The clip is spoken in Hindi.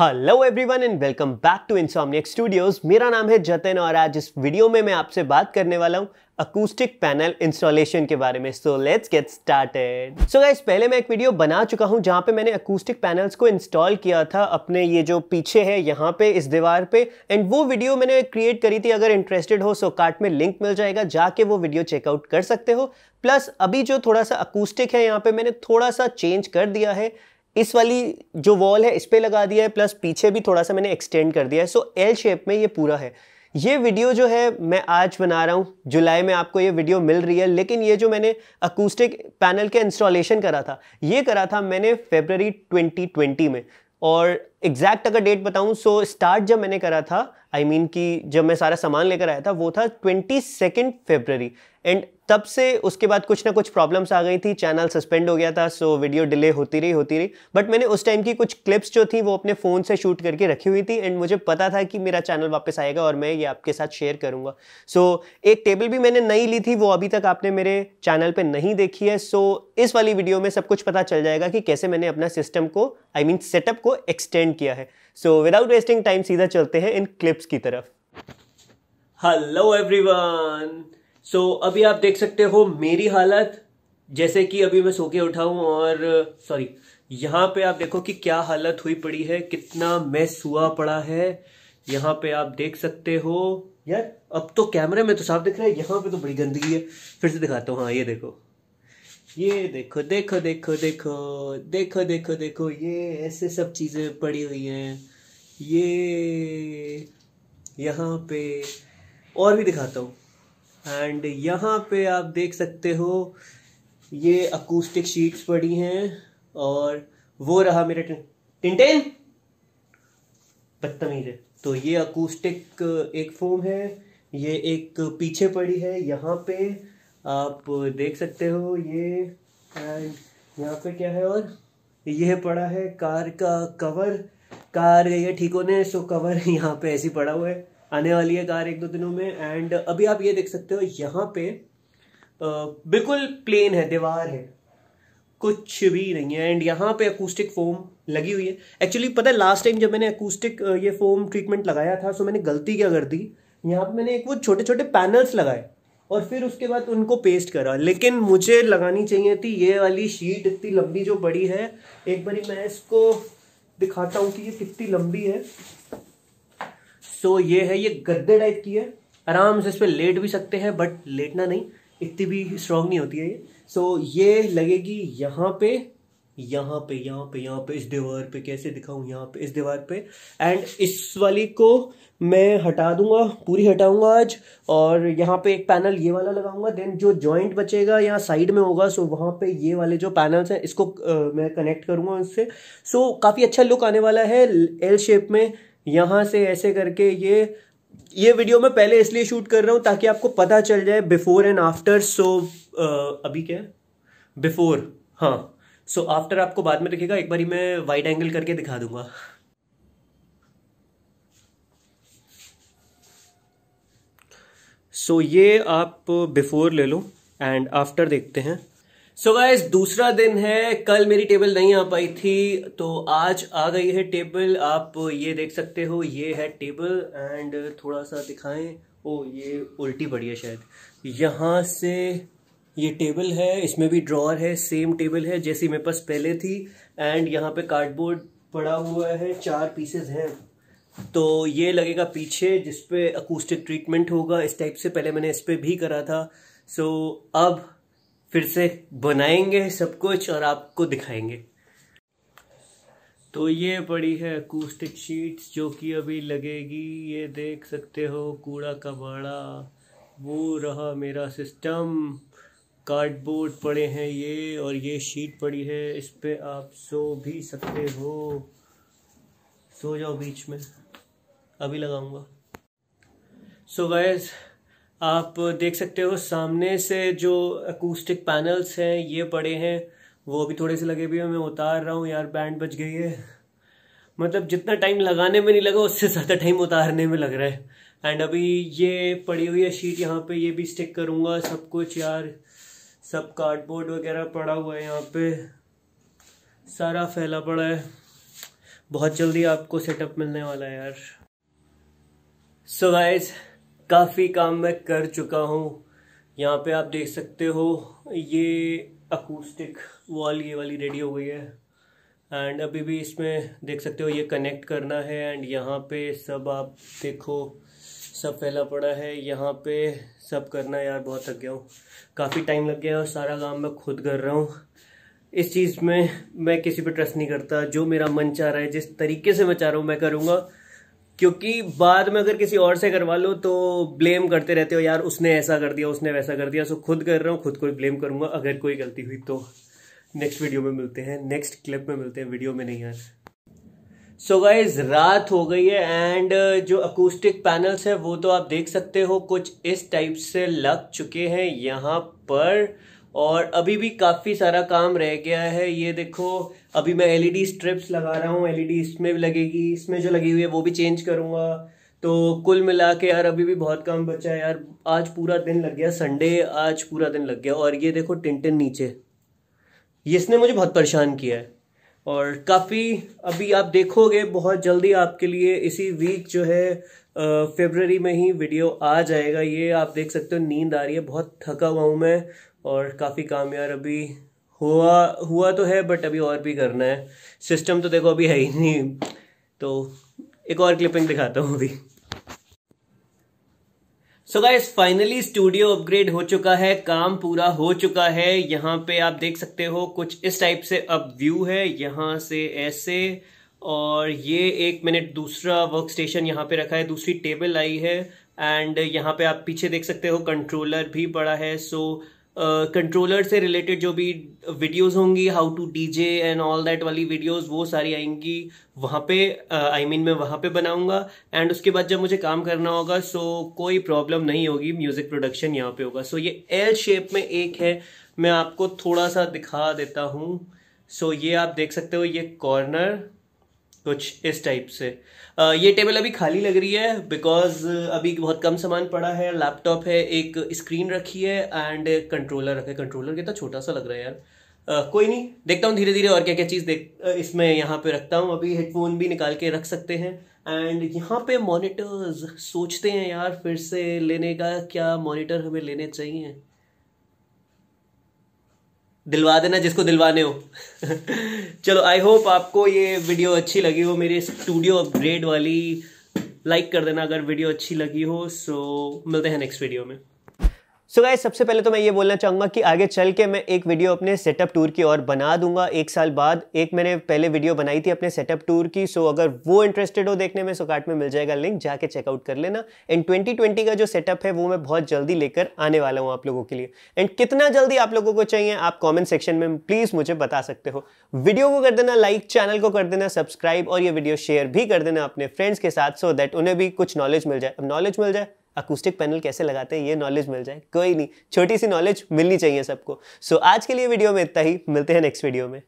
hello everyone and welcome back to insomniac studios मेरा नाम है जतन और आज इस वीडियो में मैं आपसे बात करने वाला हूँ अकूस्टिक पैनल इंस्टॉलेशन के बारे में so let's get started so guys पहले मैं एक वीडियो बना चुका हूँ जहाँ पे मैंने अकूस्टिक पैनल्स को इंस्टॉल किया था अपने ये जो पीछे है यहाँ पे इस दीवार पे एंड वो वीडियो मैंने क्रिएट करी थी अगर इंटरेस्टेड हो सो कार्ट में लिंक मिल जाएगा जाके वो वीडियो चेकआउट कर सकते हो प्लस अभी जो थोड़ा सा अकूस्टिक है यहाँ पे मैंने थोड़ा सा चेंज कर दिया है इस वाली जो वॉल है इस पर लगा दिया है प्लस पीछे भी थोड़ा सा मैंने एक्सटेंड कर दिया है सो एल शेप में ये पूरा है ये वीडियो जो है मैं आज बना रहा हूँ जुलाई में आपको ये वीडियो मिल रही है लेकिन ये जो मैंने अकूस्टिक पैनल के इंस्टॉलेशन करा था ये करा था मैंने फेबररी 2020 में और एग्जैक्ट अगर डेट बताऊँ सो स्टार्ट जब मैंने करा था आई I मीन mean कि जब मैं सारा सामान लेकर आया था वो था ट्वेंटी सेकेंड फेबररी एंड तब से उसके बाद कुछ ना कुछ प्रॉब्लम्स आ गई थी चैनल सस्पेंड हो गया था सो वीडियो डिले होती रही होती रही बट मैंने उस टाइम की कुछ क्लिप्स जो थी वो अपने फ़ोन से शूट करके रखी हुई थी एंड मुझे पता था कि मेरा चैनल वापस आएगा और मैं ये आपके साथ शेयर करूँगा सो so, एक टेबल भी मैंने नई ली थी वो अभी तक आपने मेरे चैनल पर नहीं देखी है सो so, इस वाली वीडियो में सब कुछ पता चल जाएगा कि कैसे मैंने अपना सिस्टम को आई मीन सेटअप को एक्सटेंड किया है सो विदाउट वेस्टिंग टाइम सीधा चलते हैं इन क्लिप्स की तरफ हेलो एवरीवन सो so, अभी आप देख सकते हो मेरी हालत जैसे कि अभी मैं सो के उठा और सॉरी यहाँ पे आप देखो कि क्या हालत हुई पड़ी है कितना मैं सुआ पड़ा है यहाँ पे आप देख सकते हो यार अब तो कैमरे में तो साफ दिख रहा है यहाँ पे तो बड़ी गंदगी है फिर से दिखाता हूँ हाँ ये देखो ये देखो देखो देखो देखो देखो देखो देखो ये ऐसे सब चीज़ें पड़ी हुई हैं ये यहाँ पे और भी दिखाता हूँ एंड यहाँ पे आप देख सकते हो ये अकूस्टिक शीट्स पड़ी हैं और वो रहा मेरा टिंटेन बदतमीज है तो ये अकूस्टिक एक फोम है ये एक पीछे पड़ी है यहाँ पे आप देख सकते हो ये एंड यहाँ पे क्या है और ये पड़ा है कार का कवर कार ये ठीक होने सो कवर यहाँ पे ऐसी पड़ा हुआ है आने वाली है कार एक दो दिनों में एंड अभी आप ये देख सकते हो यहाँ पे बिल्कुल प्लेन है दीवार है कुछ भी नहीं है एंड यहाँ पे अकूस्टिक फोम लगी हुई है एक्चुअली पता है लास्ट टाइम जब मैंने अकूस्टिक ये फोम ट्रीटमेंट लगाया था सो मैंने गलती क्या कर दी यहाँ पे मैंने एक वो छोटे छोटे पैनल्स लगाए और फिर उसके बाद उनको पेस्ट करा लेकिन मुझे लगानी चाहिए थी ये वाली शीट इतनी लंबी जो बड़ी है एक बारी मैं इसको दिखाता हूँ कि ये कितनी लंबी है सो ये है ये गद्दे टाइप की है आराम से इस पर लेट भी सकते हैं बट लेटना नहीं इतनी भी स्ट्रांग नहीं होती है ये सो ये लगेगी यहाँ पे यहाँ पे यहाँ पे यहाँ पे इस दीवार पे कैसे दिखाऊं यहाँ पे इस दीवार पे एंड इस वाली को मैं हटा दूंगा पूरी हटाऊंगा आज और यहाँ पे एक पैनल ये वाला लगाऊंगा देन जो जॉइंट बचेगा यहाँ साइड में होगा सो वहाँ पे ये वाले जो पैनल्स हैं इसको आ, मैं कनेक्ट करूँगा उससे सो काफ़ी अच्छा लुक आने वाला है एल शेप में यहाँ से ऐसे करके ये ये वीडियो मैं पहले इसलिए शूट कर रहा हूँ ताकि आपको पता चल जाए बिफोर एंड आफ्टर सो अभी क्या है बिफोर हाँ सो so, आफ्टर आपको बाद में दिखेगा एक बार मैं वाइड एंगल करके दिखा दूंगा सो so, ये आप बिफोर ले लो एंड आफ्टर देखते हैं सो so गाइस दूसरा दिन है कल मेरी टेबल नहीं आ पाई थी तो आज आ गई है टेबल आप ये देख सकते हो ये है टेबल एंड थोड़ा सा दिखाएं ओ ये उल्टी पड़ी है शायद यहाँ से ये टेबल है इसमें भी ड्रॉर है सेम टेबल है जैसी मेरे पास पहले थी एंड यहाँ पे कार्डबोर्ड पड़ा हुआ है चार पीसेस हैं तो ये लगेगा पीछे जिसपे अकूस्टिक ट्रीटमेंट होगा इस टाइप से पहले मैंने इस पर भी करा था सो so, अब फिर से बनाएंगे सब कुछ और आपको दिखाएंगे तो ये पड़ी है अकूस्टिक शीट्स जो कि अभी लगेगी ये देख सकते हो कूड़ा का बाड़ा वो रहा मेरा सिस्टम कार्डबोर्ड पड़े हैं ये और ये शीट पड़ी है इस पर आप सो भी सकते हो सो जाओ बीच में अभी लगाऊंगा सो so गैस आप देख सकते हो सामने से जो एकूस्टिक पैनल्स हैं ये पड़े हैं वो भी थोड़े से लगे भी हैं मैं उतार रहा हूँ यार बैंड बज गई है मतलब जितना टाइम लगाने में नहीं लगा उससे ज़्यादा टाइम उतारने में लग रहा है एंड अभी ये पड़ी हुई है शीट यहाँ पे ये भी स्टिक करूँगा सब कुछ यार सब कार्डबोर्ड वगैरह पड़ा हुआ है यहाँ पे सारा फैला पड़ा है बहुत जल्दी आपको सेटअप मिलने वाला है यार सो so गाइज़ काफ़ी काम मैं कर चुका हूँ यहाँ पे आप देख सकते हो ये अकूस्टिक वॉल ये वाली रेडी हो गई है एंड अभी भी इसमें देख सकते हो ये कनेक्ट करना है एंड यहाँ पे सब आप देखो सब फैला पड़ा है यहाँ पे सब करना यार बहुत थक गया हूँ काफ़ी टाइम लग गया है और सारा काम मैं खुद कर रहा हूँ इस चीज़ में मैं किसी पे ट्रस्ट नहीं करता जो मेरा मन चाह रहा है जिस तरीके से मैं चाह रहा हूँ मैं करूँगा क्योंकि बाद में अगर किसी और से करवा लो तो ब्लेम करते रहते हो यार उसने ऐसा कर दिया उसने वैसा कर दिया सो खुद कर रहा हूँ खुद को ब्लेम करूंगा अगर कोई गलती हुई तो नेक्स्ट वीडियो में मिलते हैं नेक्स्ट क्लिप में मिलते हैं वीडियो में नहीं यार सो so गाइज रात हो गई है एंड uh, जो अकूस्टिक पैनल्स है वो तो आप देख सकते हो कुछ इस टाइप से लग चुके हैं यहाँ पर और अभी भी काफ़ी सारा काम रह गया है ये देखो अभी मैं एलईडी स्ट्रिप्स e लगा रहा हूँ एलईडी e इसमें भी लगेगी इसमें जो लगी हुई है वो भी चेंज करूँगा तो कुल मिला के यार अभी भी बहुत काम बचा है यार आज पूरा दिन लग गया संडे आज पूरा दिन लग गया और ये देखो टिन नीचे इसने मुझे बहुत परेशान किया है और काफ़ी अभी आप देखोगे बहुत जल्दी आपके लिए इसी वीक जो है फेबररी में ही वीडियो आ जाएगा ये आप देख सकते हो नींद आ रही है बहुत थका हुआ हूँ मैं और काफ़ी काम यार अभी हुआ हुआ तो है बट अभी और भी करना है सिस्टम तो देखो अभी है ही नहीं तो एक और क्लिपिंग दिखाता हूँ अभी so guys finally studio upgrade हो चुका है काम पूरा हो चुका है यहाँ पे आप देख सकते हो कुछ इस टाइप से अब व्यू है यहाँ से ऐसे और ये एक मिनट दूसरा वर्क स्टेशन यहाँ पे रखा है दूसरी टेबल आई है एंड यहाँ पे आप पीछे देख सकते हो कंट्रोलर भी पड़ा है सो so, कंट्रोलर से रिलेटेड जो भी वीडियोस होंगी how to DJ and all that वाली वीडियोस वो सारी आएंगी वहाँ पे I uh, mean I mean, मैं वहाँ पे बनाऊंगा एंड उसके बाद जब मुझे काम करना होगा सो so, कोई प्रॉब्लम नहीं होगी म्यूजिक प्रोडक्शन यहाँ पे होगा सो so, ये एल शेप में एक है मैं आपको थोड़ा सा दिखा देता हूँ सो so, ये आप देख सकते हो ये कॉर्नर कुछ इस टाइप से ये टेबल अभी खाली लग रही है बिकॉज अभी बहुत कम सामान पड़ा है लैपटॉप है एक स्क्रीन रखी है एंड कंट्रोलर रखा है कंट्रोलर कितना तो छोटा सा लग रहा है यार Uh, कोई नहीं देखता हूँ धीरे धीरे और क्या क्या चीज़ देख इसमें यहाँ पे रखता हूँ अभी हेडफोन भी निकाल के रख सकते हैं एंड यहाँ पे मॉनिटर्स सोचते हैं यार फिर से लेने का क्या मॉनिटर हमें लेने चाहिए दिलवा देना जिसको दिलवाने हो चलो आई होप आपको ये वीडियो अच्छी लगी हो मेरे स्टूडियो अपग्रेड वाली लाइक कर देना अगर वीडियो अच्छी लगी हो सो मिलते हैं नेक्स्ट वीडियो में सो गाय सबसे पहले तो मैं ये बोलना चाहूँगा कि आगे चल के मैं एक वीडियो अपने सेटअप टूर की और बना दूंगा एक साल बाद एक मैंने पहले वीडियो बनाई थी अपने सेटअप टूर की सो so अगर वो इंटरेस्टेड हो देखने में सो कार्ट में मिल जाएगा लिंक जाके चेकआउट कर लेना एंड 2020 का जो सेटअप है वो मैं बहुत जल्दी लेकर आने वाला हूँ आप लोगों के लिए एंड कितना जल्दी आप लोगों को चाहिए आप कॉमेंट सेक्शन में प्लीज़ मुझे बता सकते हो वीडियो को कर देना लाइक चैनल को कर देना सब्सक्राइब और ये वीडियो शेयर भी कर देना अपने फ्रेंड्स के साथ सो दैट उन्हें भी कुछ नॉलेज मिल जाए अब नॉलेज मिल जाए अकूस्टिक पैनल कैसे लगाते हैं ये नॉलेज मिल जाए कोई नहीं छोटी सी नॉलेज मिलनी चाहिए सबको सो so, आज के लिए वीडियो में इतना ही मिलते हैं नेक्स्ट वीडियो में